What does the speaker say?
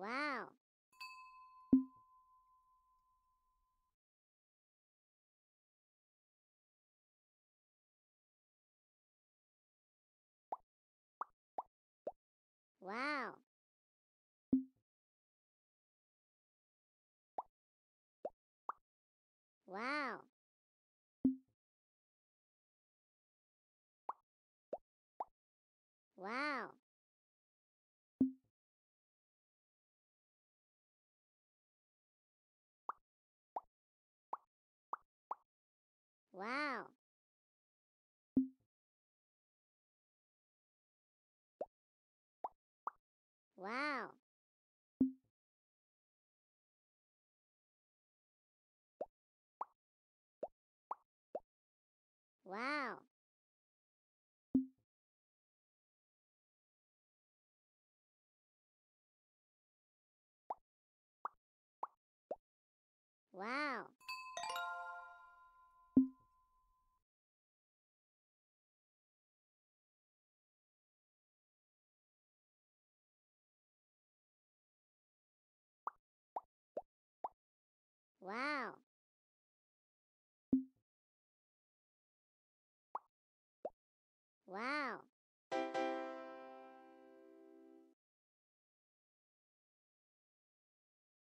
Wow Wow. Wow. Wow. Wow. Wow. Wow. Wow. Wow. Wow.